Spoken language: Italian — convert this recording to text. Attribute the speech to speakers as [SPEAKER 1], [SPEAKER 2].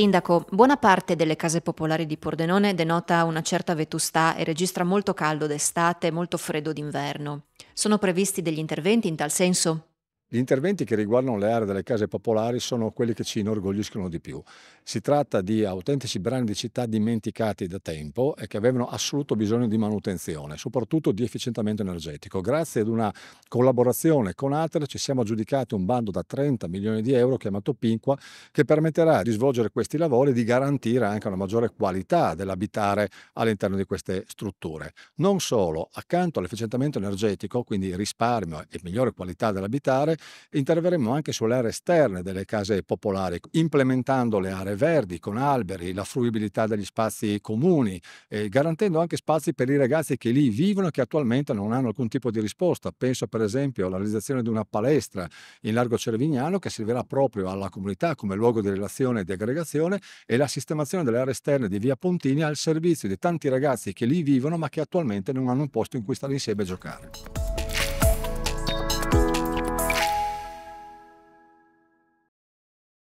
[SPEAKER 1] Sindaco, buona parte delle case popolari di Pordenone denota una certa vetustà e registra molto caldo d'estate e molto freddo d'inverno. Sono previsti degli interventi in tal senso?
[SPEAKER 2] Gli interventi che riguardano le aree delle case popolari sono quelli che ci inorgogliscono di più. Si tratta di autentici brani di città dimenticati da tempo e che avevano assoluto bisogno di manutenzione, soprattutto di efficientamento energetico. Grazie ad una collaborazione con Atel ci siamo aggiudicati un bando da 30 milioni di euro chiamato Pinqua che permetterà di svolgere questi lavori e di garantire anche una maggiore qualità dell'abitare all'interno di queste strutture. Non solo, accanto all'efficientamento energetico, quindi risparmio e migliore qualità dell'abitare, interverremo anche sulle aree esterne delle case popolari, implementando le aree verdi con alberi, la fruibilità degli spazi comuni, eh, garantendo anche spazi per i ragazzi che lì vivono e che attualmente non hanno alcun tipo di risposta. Penso per esempio alla realizzazione di una palestra in largo Cervignano che servirà proprio alla comunità come luogo di relazione e di aggregazione e la sistemazione delle aree esterne di via Pontini al servizio di tanti ragazzi che lì vivono ma che attualmente non hanno un posto in cui stare insieme a giocare.